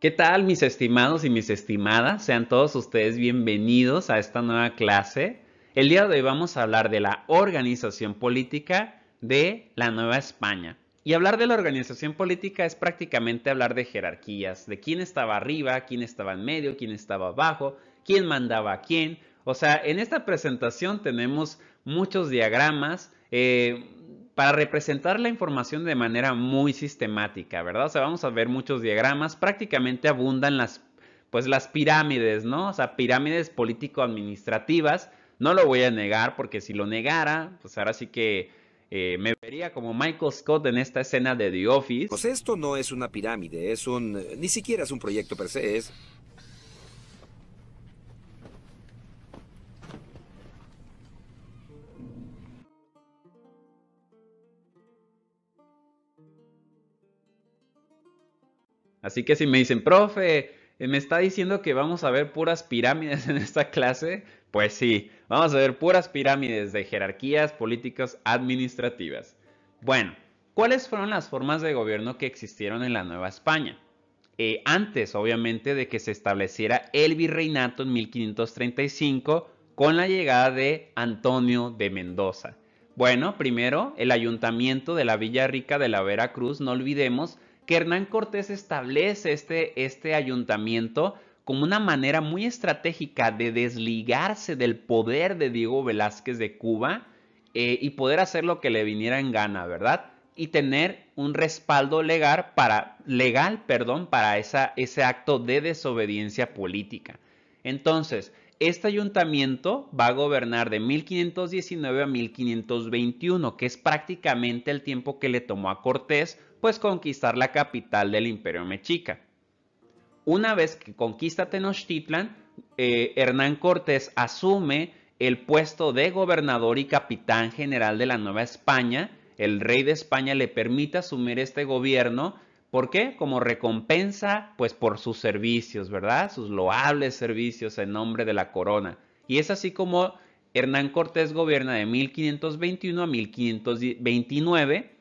¿Qué tal mis estimados y mis estimadas? Sean todos ustedes bienvenidos a esta nueva clase. El día de hoy vamos a hablar de la organización política de la Nueva España. Y hablar de la organización política es prácticamente hablar de jerarquías, de quién estaba arriba, quién estaba en medio, quién estaba abajo, quién mandaba a quién. O sea, en esta presentación tenemos muchos diagramas, eh, para representar la información de manera muy sistemática, ¿verdad? O sea, vamos a ver muchos diagramas, prácticamente abundan las, pues las pirámides, ¿no? O sea, pirámides político-administrativas, no lo voy a negar porque si lo negara, pues ahora sí que eh, me vería como Michael Scott en esta escena de The Office. Pues esto no es una pirámide, es un... ni siquiera es un proyecto per se, es Así que si me dicen, profe, eh, me está diciendo que vamos a ver puras pirámides en esta clase, pues sí, vamos a ver puras pirámides de jerarquías políticas administrativas. Bueno, ¿cuáles fueron las formas de gobierno que existieron en la Nueva España? Eh, antes, obviamente, de que se estableciera el virreinato en 1535 con la llegada de Antonio de Mendoza. Bueno, primero, el ayuntamiento de la Villa Rica de la Veracruz, no olvidemos, que Hernán Cortés establece este, este ayuntamiento como una manera muy estratégica de desligarse del poder de Diego Velázquez de Cuba eh, y poder hacer lo que le viniera en gana, ¿verdad? Y tener un respaldo legal para, legal, perdón, para esa, ese acto de desobediencia política. Entonces, este ayuntamiento va a gobernar de 1519 a 1521, que es prácticamente el tiempo que le tomó a Cortés pues conquistar la capital del imperio mexica. Una vez que conquista Tenochtitlan, eh, Hernán Cortés asume el puesto de gobernador y capitán general de la Nueva España. El rey de España le permite asumir este gobierno. ¿Por qué? Como recompensa, pues por sus servicios, ¿verdad? Sus loables servicios en nombre de la corona. Y es así como Hernán Cortés gobierna de 1521 a 1529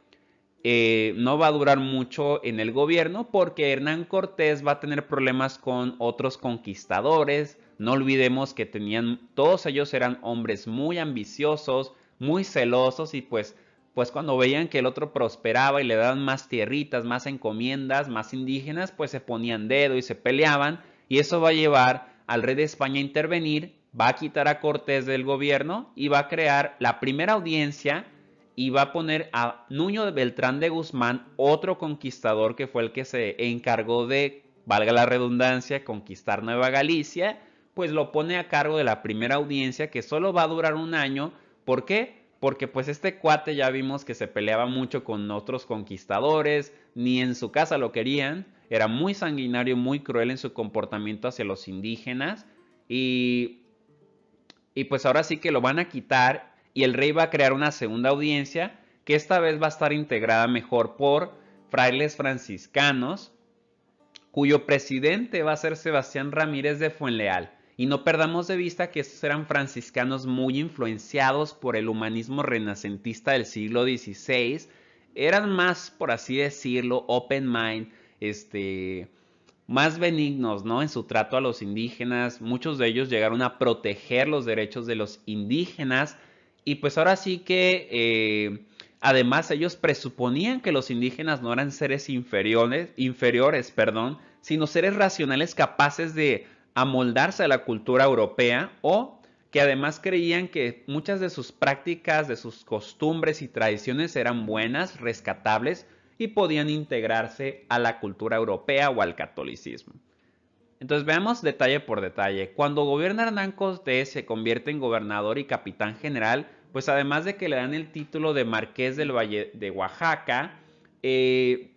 eh, no va a durar mucho en el gobierno porque Hernán Cortés va a tener problemas con otros conquistadores. No olvidemos que tenían, todos ellos eran hombres muy ambiciosos, muy celosos y pues, pues cuando veían que el otro prosperaba y le daban más tierritas, más encomiendas, más indígenas, pues se ponían dedo y se peleaban y eso va a llevar al rey de España a intervenir, va a quitar a Cortés del gobierno y va a crear la primera audiencia y va a poner a Nuño Beltrán de Guzmán, otro conquistador que fue el que se encargó de, valga la redundancia, conquistar Nueva Galicia, pues lo pone a cargo de la primera audiencia que solo va a durar un año. ¿Por qué? Porque pues este cuate ya vimos que se peleaba mucho con otros conquistadores, ni en su casa lo querían, era muy sanguinario, muy cruel en su comportamiento hacia los indígenas y, y pues ahora sí que lo van a quitar y el rey va a crear una segunda audiencia que esta vez va a estar integrada mejor por frailes franciscanos, cuyo presidente va a ser Sebastián Ramírez de Fuenleal. Y no perdamos de vista que estos eran franciscanos muy influenciados por el humanismo renacentista del siglo XVI. Eran más, por así decirlo, open mind, este, más benignos, ¿no? En su trato a los indígenas. Muchos de ellos llegaron a proteger los derechos de los indígenas y pues ahora sí que, eh, además, ellos presuponían que los indígenas no eran seres inferiores, inferiores perdón, sino seres racionales capaces de amoldarse a la cultura europea o que además creían que muchas de sus prácticas, de sus costumbres y tradiciones eran buenas, rescatables y podían integrarse a la cultura europea o al catolicismo. Entonces veamos detalle por detalle. Cuando gobierna Hernán de se convierte en gobernador y capitán general, pues además de que le dan el título de Marqués del Valle de Oaxaca, eh,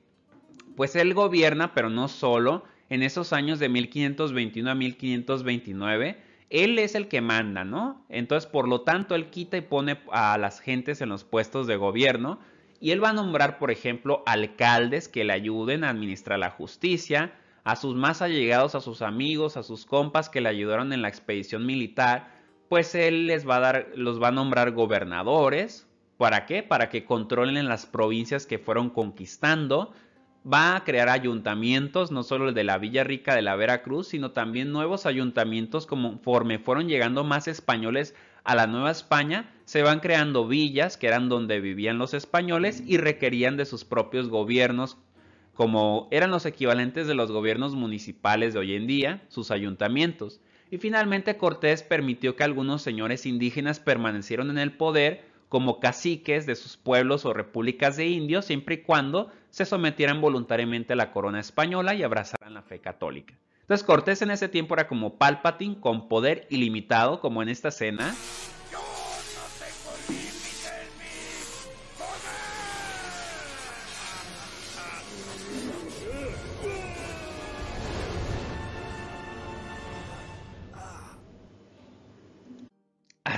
pues él gobierna, pero no solo, en esos años de 1521 a 1529, él es el que manda, ¿no? Entonces, por lo tanto, él quita y pone a las gentes en los puestos de gobierno y él va a nombrar, por ejemplo, alcaldes que le ayuden a administrar la justicia, a sus más allegados, a sus amigos, a sus compas que le ayudaron en la expedición militar, pues él les va a dar, los va a nombrar gobernadores. ¿Para qué? Para que controlen las provincias que fueron conquistando. Va a crear ayuntamientos, no solo el de la Villa Rica de la Veracruz, sino también nuevos ayuntamientos conforme fueron llegando más españoles a la Nueva España, se van creando villas que eran donde vivían los españoles y requerían de sus propios gobiernos, como eran los equivalentes de los gobiernos municipales de hoy en día, sus ayuntamientos y finalmente Cortés permitió que algunos señores indígenas permanecieron en el poder como caciques de sus pueblos o repúblicas de indios siempre y cuando se sometieran voluntariamente a la corona española y abrazaran la fe católica. Entonces Cortés en ese tiempo era como Palpatine con poder ilimitado como en esta escena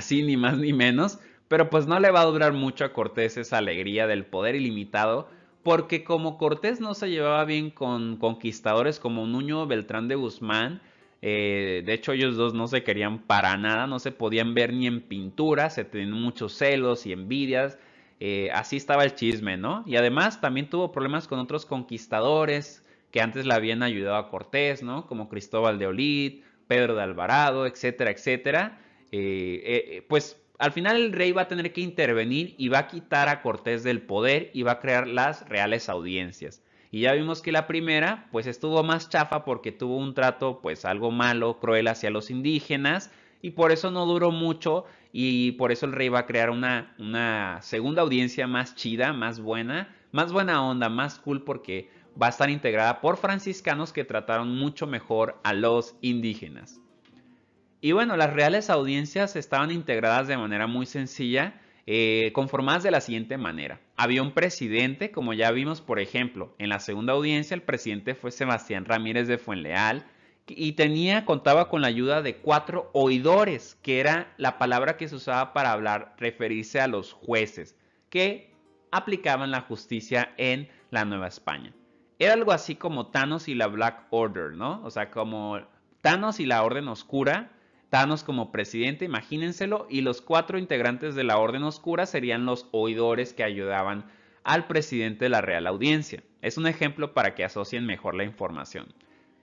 así ni más ni menos, pero pues no le va a durar mucho a Cortés esa alegría del poder ilimitado, porque como Cortés no se llevaba bien con conquistadores como Nuño Beltrán de Guzmán, eh, de hecho ellos dos no se querían para nada, no se podían ver ni en pintura, se tenían muchos celos y envidias, eh, así estaba el chisme, ¿no? Y además también tuvo problemas con otros conquistadores que antes le habían ayudado a Cortés, ¿no? Como Cristóbal de Olid, Pedro de Alvarado, etcétera, etcétera. Eh, eh, pues al final el rey va a tener que intervenir y va a quitar a Cortés del poder y va a crear las reales audiencias. Y ya vimos que la primera, pues estuvo más chafa porque tuvo un trato, pues algo malo, cruel hacia los indígenas y por eso no duró mucho y por eso el rey va a crear una, una segunda audiencia más chida, más buena, más buena onda, más cool porque va a estar integrada por franciscanos que trataron mucho mejor a los indígenas. Y bueno, las reales audiencias estaban integradas de manera muy sencilla, eh, conformadas de la siguiente manera. Había un presidente, como ya vimos, por ejemplo, en la segunda audiencia el presidente fue Sebastián Ramírez de Fuenleal, y tenía, contaba con la ayuda de cuatro oidores, que era la palabra que se usaba para hablar, referirse a los jueces, que aplicaban la justicia en la Nueva España. Era algo así como Thanos y la Black Order, ¿no? O sea, como Thanos y la Orden Oscura, Thanos como presidente, imagínenselo, y los cuatro integrantes de la Orden Oscura serían los oidores que ayudaban al presidente de la Real Audiencia. Es un ejemplo para que asocien mejor la información.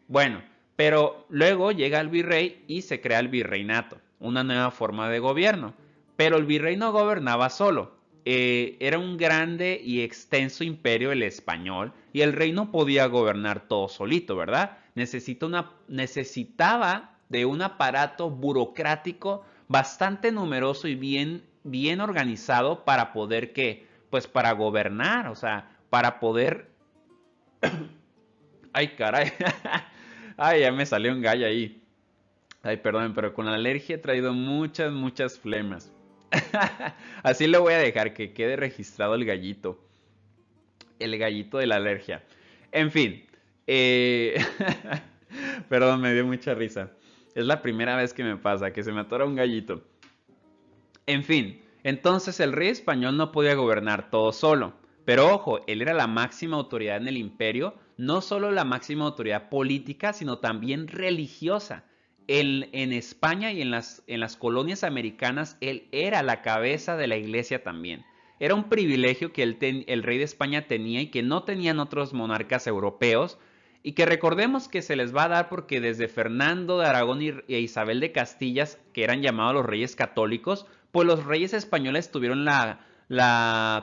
Bueno, pero luego llega el virrey y se crea el virreinato, una nueva forma de gobierno. Pero el virrey no gobernaba solo. Eh, era un grande y extenso imperio el español y el rey no podía gobernar todo solito, ¿verdad? necesitaba de un aparato burocrático bastante numeroso y bien, bien organizado para poder que, pues para gobernar, o sea, para poder... Ay, caray. Ay, ya me salió un gallo ahí. Ay, perdón, pero con la alergia he traído muchas, muchas flemas. Así lo voy a dejar, que quede registrado el gallito. El gallito de la alergia. En fin. Eh, perdón, me dio mucha risa. Es la primera vez que me pasa, que se me atora un gallito. En fin, entonces el rey español no podía gobernar todo solo. Pero ojo, él era la máxima autoridad en el imperio, no solo la máxima autoridad política, sino también religiosa. en España y en las, colonias americanas, él era la cabeza de la iglesia también. Era un privilegio que el rey de España tenía y que no tenían otros monarcas europeos, y que recordemos que se les va a dar porque desde Fernando de Aragón e Isabel de Castillas, que eran llamados los reyes católicos, pues los reyes españoles tuvieron la,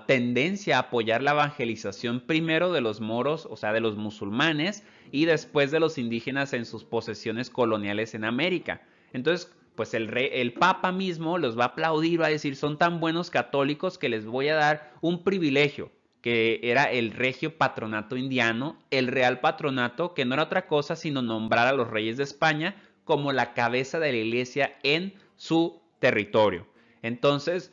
tendencia a apoyar la evangelización primero de los moros, o sea, de los musulmanes, y después de los indígenas en sus posesiones coloniales en América. Entonces, pues el, rey, el Papa mismo los va a aplaudir, va a decir, son tan buenos católicos que les voy a dar un privilegio que era el regio patronato indiano, el real patronato, que no era otra cosa sino nombrar a los reyes de España como la cabeza de la iglesia en su territorio. Entonces,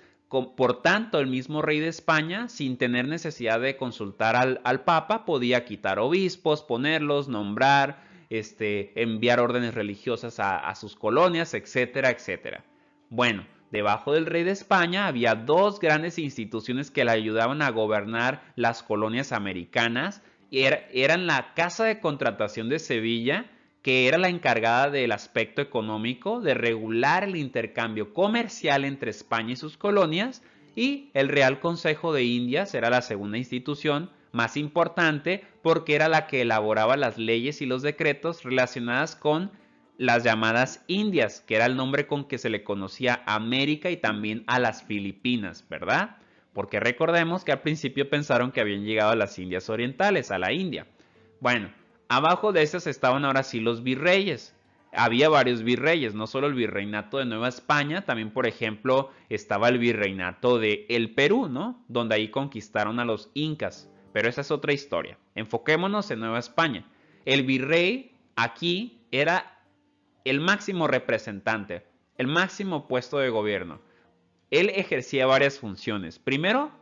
por tanto, el mismo rey de España, sin tener necesidad de consultar al, Papa, podía quitar obispos, ponerlos, nombrar, este, enviar órdenes religiosas a, a sus colonias, etcétera, etcétera. Bueno, Debajo del rey de España había dos grandes instituciones que le ayudaban a gobernar las colonias americanas. eran la Casa de Contratación de Sevilla, que era la encargada del aspecto económico, de regular el intercambio comercial entre España y sus colonias, y el Real Consejo de Indias era la segunda institución más importante porque era la que elaboraba las leyes y los decretos relacionadas con las llamadas Indias, que era el nombre con que se le conocía a América y también a las Filipinas, ¿verdad? Porque recordemos que al principio pensaron que habían llegado a las Indias Orientales, a la India. Bueno, abajo de esas estaban ahora sí los virreyes. Había varios virreyes, no solo el virreinato de Nueva España, también por ejemplo estaba el virreinato de el Perú, ¿no? Donde ahí conquistaron a los incas. Pero esa es otra historia. Enfoquémonos en Nueva España. El virrey aquí era el máximo representante, el máximo puesto de gobierno. Él ejercía varias funciones. Primero,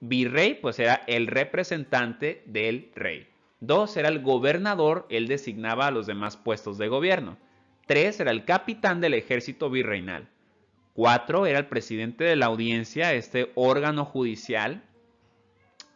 virrey, pues era el representante del rey. Dos, era el gobernador, él designaba a los demás puestos de gobierno. Tres, era el capitán del ejército virreinal. Cuatro, era el presidente de la audiencia, este órgano judicial.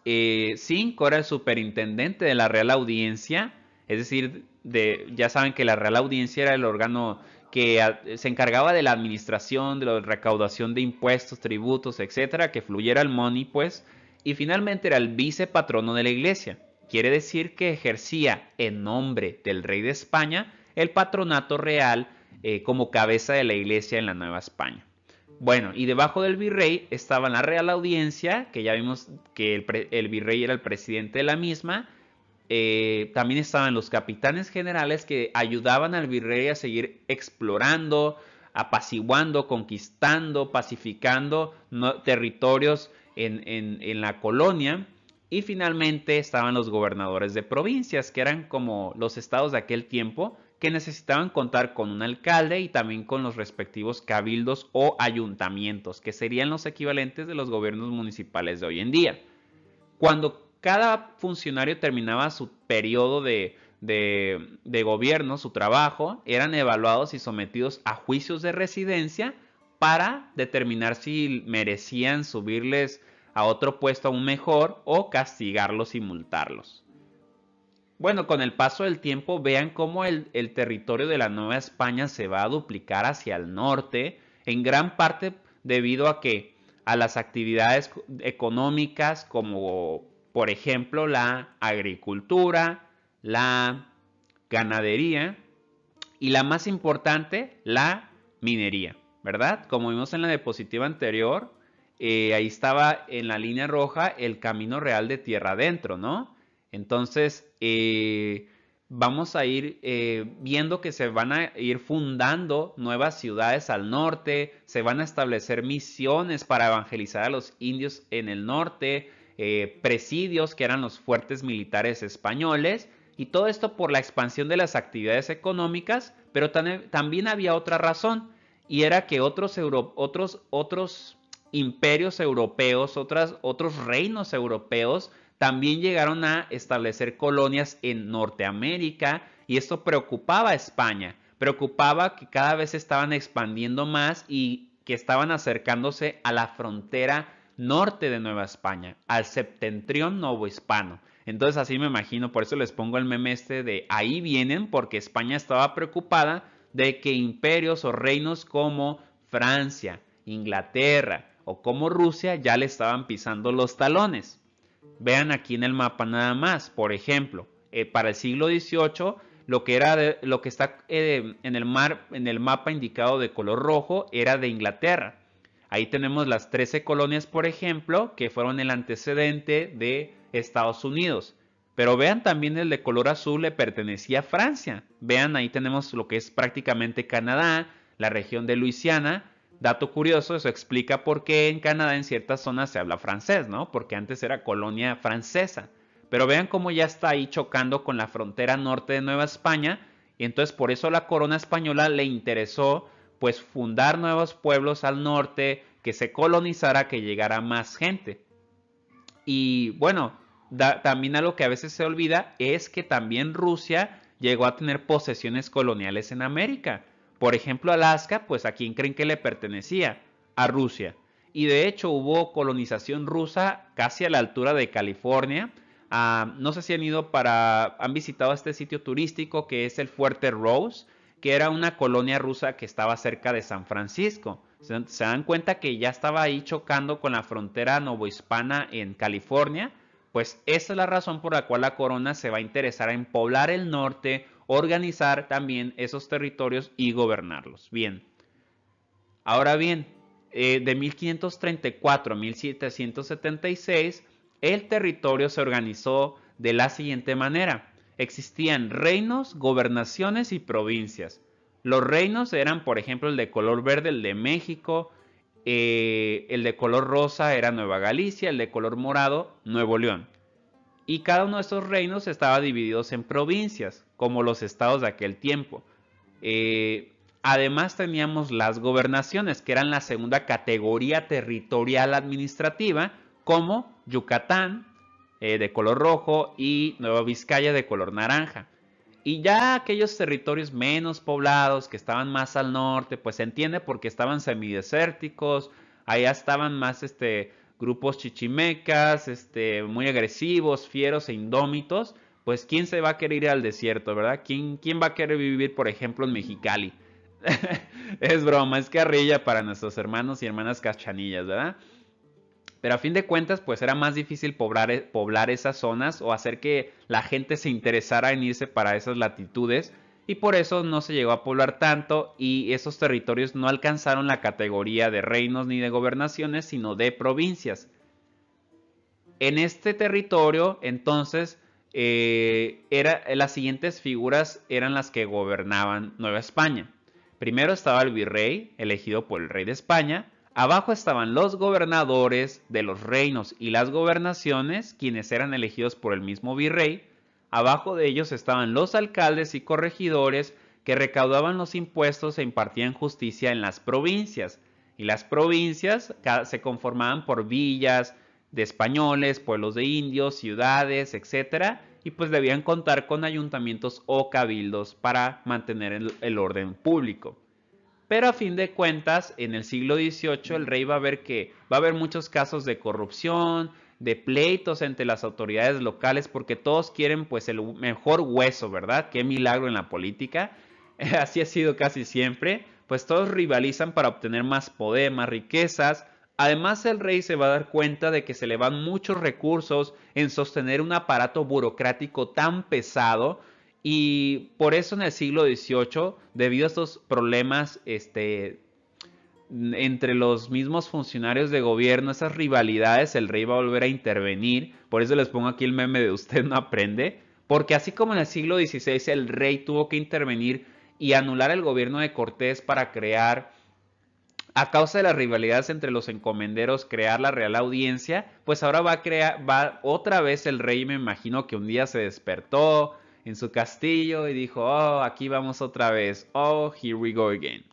Eh, cinco, era el superintendente de la real audiencia, es decir, ya saben que la Real Audiencia era el órgano que se encargaba de la administración, de la recaudación de impuestos, tributos, etcétera, que fluyera el money, pues, y finalmente era el vicepatrono de la iglesia. Quiere decir que ejercía en nombre del rey de España el patronato real eh, como cabeza de la iglesia en la Nueva España. Bueno, y debajo del virrey estaba la Real Audiencia, que ya vimos que el virrey era el presidente de la misma, eh, también estaban los capitanes generales que ayudaban al virrey a seguir explorando, apaciguando, conquistando, pacificando territorios en, en, la colonia. Y finalmente estaban los gobernadores de provincias, que eran como los estados de aquel tiempo, que necesitaban contar con un alcalde y también con los respectivos cabildos o ayuntamientos, que serían los equivalentes de los gobiernos municipales de hoy en día. Cuando cada funcionario terminaba su periodo de, gobierno, su trabajo, eran evaluados y sometidos a juicios de residencia para determinar si merecían subirles a otro puesto aún mejor o castigarlos y multarlos. Bueno, con el paso del tiempo vean cómo el territorio de la Nueva España se va a duplicar hacia el norte, en gran parte debido a que a las actividades económicas como por ejemplo, la agricultura, la ganadería y la más importante, la minería, ¿verdad? Como vimos en la diapositiva anterior, eh, ahí estaba en la línea roja el camino real de tierra adentro, ¿no? Entonces, eh, vamos a ir eh, viendo que se van a ir fundando nuevas ciudades al norte, se van a establecer misiones para evangelizar a los indios en el norte, eh, presidios que eran los fuertes militares españoles y todo esto por la expansión de las actividades económicas, pero también había otra razón y era que otros, otros, otros imperios europeos, otras, otros reinos europeos también llegaron a establecer colonias en Norteamérica y esto preocupaba a España, preocupaba que cada vez estaban expandiendo más y que estaban acercándose a la frontera norte de Nueva España, al septentrión hispano. Entonces así me imagino, por eso les pongo el meme este de ahí vienen porque España estaba preocupada de que imperios o reinos como Francia, Inglaterra o como Rusia ya le estaban pisando los talones. Vean aquí en el mapa nada más, por ejemplo, eh, para el siglo XVIII lo que, era lo que está eh, en, el mar, en el mapa indicado de color rojo era de Inglaterra Ahí tenemos las 13 colonias, por ejemplo, que fueron el antecedente de Estados Unidos. Pero vean también el de color azul le pertenecía a Francia. Vean, ahí tenemos lo que es prácticamente Canadá, la región de Luisiana. Dato curioso, eso explica por qué en Canadá en ciertas zonas se habla francés, ¿no? Porque antes era colonia francesa. Pero vean cómo ya está ahí chocando con la frontera norte de Nueva España. Y entonces por eso la corona española le interesó pues fundar nuevos pueblos al norte, que se colonizara, que llegara más gente. Y bueno, también también algo que a veces se olvida es que también Rusia llegó a tener posesiones coloniales en América. Por ejemplo, Alaska, pues a quién creen que le pertenecía? A Rusia. Y de hecho hubo colonización rusa casi a la altura de California. Ah, no sé si han ido para, han visitado este sitio turístico que es el Fuerte Rose que era una colonia rusa que estaba cerca de San Francisco. Se, dan cuenta que ya estaba ahí chocando con la frontera novohispana en California. Pues esa es la razón por la cual la corona se va a interesar en poblar el norte, organizar también esos territorios y gobernarlos. Bien. Ahora bien, eh, de 1534 a 1776, el territorio se organizó de la siguiente manera existían reinos, gobernaciones y provincias. Los reinos eran, por ejemplo, el de color verde, el de México, eh, el de color rosa era Nueva Galicia, el de color morado, Nuevo León. Y cada uno de estos reinos estaba dividido en provincias, como los estados de aquel tiempo. Eh, además teníamos las gobernaciones, que eran la segunda categoría territorial administrativa, como Yucatán, eh, de color rojo y Nueva Vizcaya de color naranja. Y ya aquellos territorios menos poblados que estaban más al norte, pues se entiende porque estaban semidesérticos, allá estaban más este, grupos chichimecas, este, muy agresivos, fieros e indómitos, pues ¿quién se va a querer ir al desierto, verdad? ¿Quién, quién va a querer vivir, por ejemplo, en Mexicali? es broma, es carrilla para nuestros hermanos y hermanas cachanillas, ¿verdad? Pero a fin de cuentas, pues era más difícil poblar, e, poblar esas zonas o hacer que la gente se interesara en irse para esas latitudes y por eso no se llegó a poblar tanto y esos territorios no alcanzaron la categoría de reinos ni de gobernaciones, sino de provincias. En este territorio, entonces, eh, era, las siguientes figuras eran las que gobernaban Nueva España. Primero estaba el virrey, elegido por el rey de España, Abajo estaban los gobernadores de los reinos y las gobernaciones, quienes eran elegidos por el mismo virrey. Abajo de ellos estaban los alcaldes y corregidores que recaudaban los impuestos e impartían justicia en las provincias. Y las provincias se conformaban por villas de españoles, pueblos de indios, ciudades, etc. Y pues debían contar con ayuntamientos o cabildos para mantener el, el orden público. Pero a fin de cuentas, en el siglo XVIII el rey va a ver que va a haber muchos casos de corrupción, de pleitos entre las autoridades locales, porque todos quieren pues el mejor hueso, ¿verdad? Qué milagro en la política. Así ha sido casi siempre. Pues todos rivalizan para obtener más poder, más riquezas. Además el rey se va a dar cuenta de que se le van muchos recursos en sostener un aparato burocrático tan pesado y por eso en el siglo XVIII, debido a estos problemas este, entre los mismos funcionarios de gobierno, esas rivalidades, el rey va a volver a intervenir. Por eso les pongo aquí el meme de usted no aprende. Porque así como en el siglo XVI el rey tuvo que intervenir y anular el gobierno de Cortés para crear, a causa de las rivalidades entre los encomenderos, crear la Real Audiencia, pues ahora va a crear, va otra vez el rey, me imagino que un día se despertó, en su castillo y dijo, oh, aquí vamos otra vez, oh, here we go again.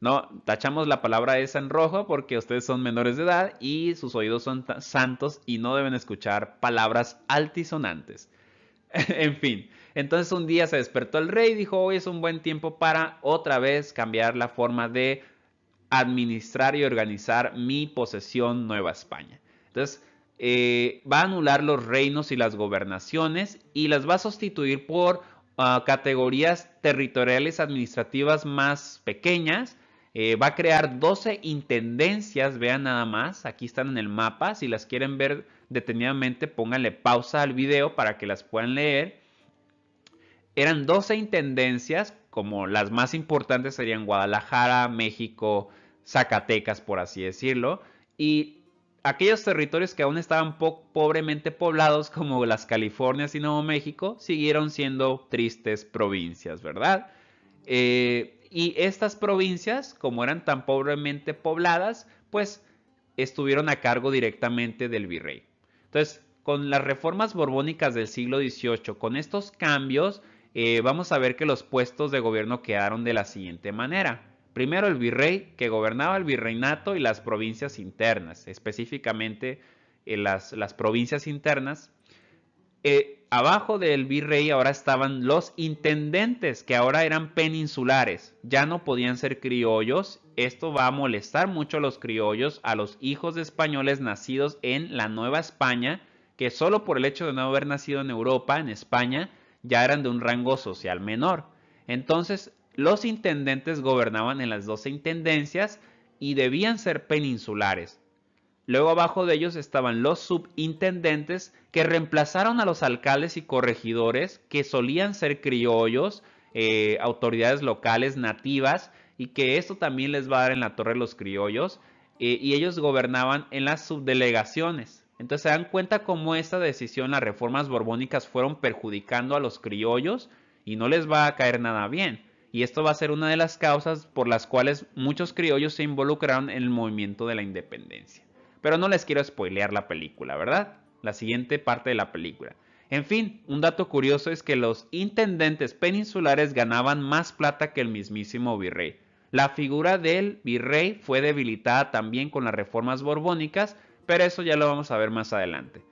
No, tachamos la palabra esa en rojo porque ustedes son menores de edad y sus oídos son santos y no deben escuchar palabras altisonantes. en fin, entonces un día se despertó el rey y dijo, hoy es un buen tiempo para otra vez cambiar la forma de administrar y organizar mi posesión Nueva España. Entonces, eh, va a anular los reinos y las gobernaciones y las va a sustituir por ah, categorías territoriales administrativas más pequeñas. Eh, va a crear 12 intendencias, vean nada más, aquí están en el mapa, si las quieren ver detenidamente pónganle pausa al video para que las puedan leer. Eran 12 intendencias, como las más importantes serían Guadalajara, México, Zacatecas, por así decirlo, y aquellos territorios que aún estaban pobremente poblados, como las Californias y Nuevo México, siguieron siendo tristes provincias, ¿verdad? Eh, y estas provincias, como eran tan pobremente pobladas, pues estuvieron a cargo directamente del virrey. Entonces, con las reformas borbónicas del siglo XVIII, con estos cambios, eh, vamos a ver que los puestos de gobierno quedaron de la siguiente manera. Primero el virrey, que gobernaba el virreinato y las provincias internas, específicamente eh, las, provincias internas. Eh, abajo del virrey ahora estaban los intendentes, que ahora eran peninsulares, ya no podían ser criollos. Esto va a molestar mucho a los criollos, a los hijos de españoles nacidos en la Nueva España, que solo por el hecho de no haber nacido en Europa, en España, ya eran de un rango social menor. Entonces, los intendentes gobernaban en las 12 intendencias y debían ser peninsulares. Luego abajo de ellos estaban los subintendentes que reemplazaron a los alcaldes y corregidores que solían ser criollos, eh, autoridades locales nativas y que esto también les va a dar en la torre los criollos eh, y ellos gobernaban en las subdelegaciones. Entonces se dan cuenta cómo esta decisión, las reformas borbónicas fueron perjudicando a los criollos y no les va a caer nada bien y esto va a ser una de las causas por las cuales muchos criollos se involucraron en el movimiento de la independencia. Pero no les quiero spoilear la película, ¿verdad? La siguiente parte de la película. En fin, un dato curioso es que los intendentes peninsulares ganaban más plata que el mismísimo virrey. La figura del virrey fue debilitada también con las reformas borbónicas, pero eso ya lo vamos a ver más adelante.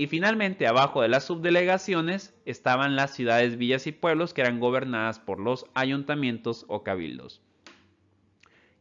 Y finalmente, abajo de las subdelegaciones estaban las ciudades, villas y pueblos que eran gobernadas por los ayuntamientos o cabildos.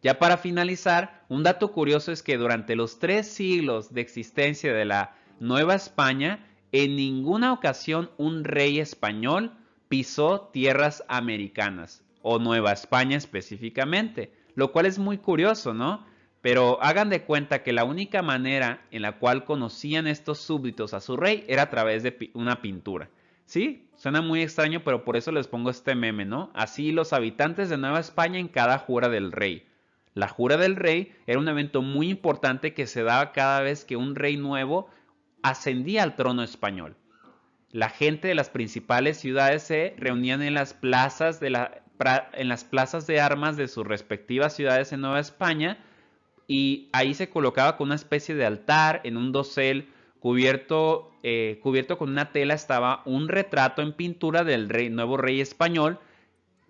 Ya para finalizar, un dato curioso es que durante los tres siglos de existencia de la Nueva España, en ninguna ocasión un rey español pisó tierras americanas, o Nueva España específicamente, lo cual es muy curioso, ¿no? Pero hagan de cuenta que la única manera en la cual conocían estos súbditos a su rey era a través de una pintura. Sí, suena muy extraño, pero por eso les pongo este meme, ¿no? Así los habitantes de Nueva España en cada jura del rey. La jura del rey era un evento muy importante que se daba cada vez que un rey nuevo ascendía al trono español. La gente de las principales ciudades se reunían en las plazas de, en las plazas de armas de sus respectivas ciudades en Nueva España y ahí se colocaba con una especie de altar en un dosel cubierto, eh, cubierto con una tela estaba un retrato en pintura del nuevo rey español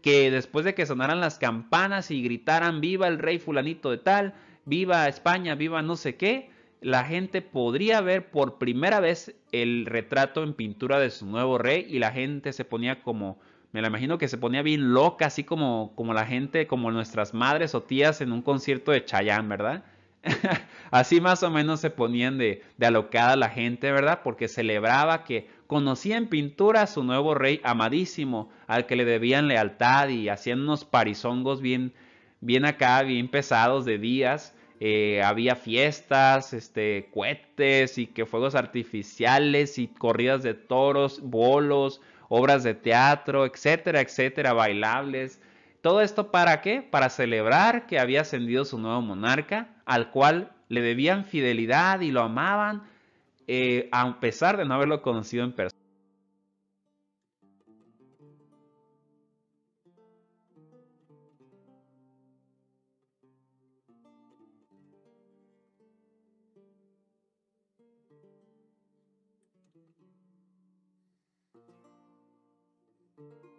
que después de que sonaran las campanas y gritaran viva el rey fulanito de tal, viva España, viva no sé qué, la gente podría ver por primera vez el retrato en pintura de su nuevo rey y la gente se ponía como me la imagino que se ponía bien loca, así como, como la gente, como nuestras madres o tías en un concierto de chayán ¿verdad? así más o menos se ponían de, de alocada la gente, ¿verdad? Porque celebraba que conocía en pintura a su nuevo rey amadísimo, al que le debían lealtad y hacían unos parizongos bien, bien acá, bien pesados de días. Eh, había fiestas, este, cohetes y que fuegos artificiales y corridas de toros, bolos, obras de teatro, etcétera, etcétera, bailables. ¿Todo esto para qué? Para celebrar que había ascendido su nuevo monarca, al cual le debían fidelidad y lo amaban, eh, a pesar de no haberlo conocido en persona. Thank you.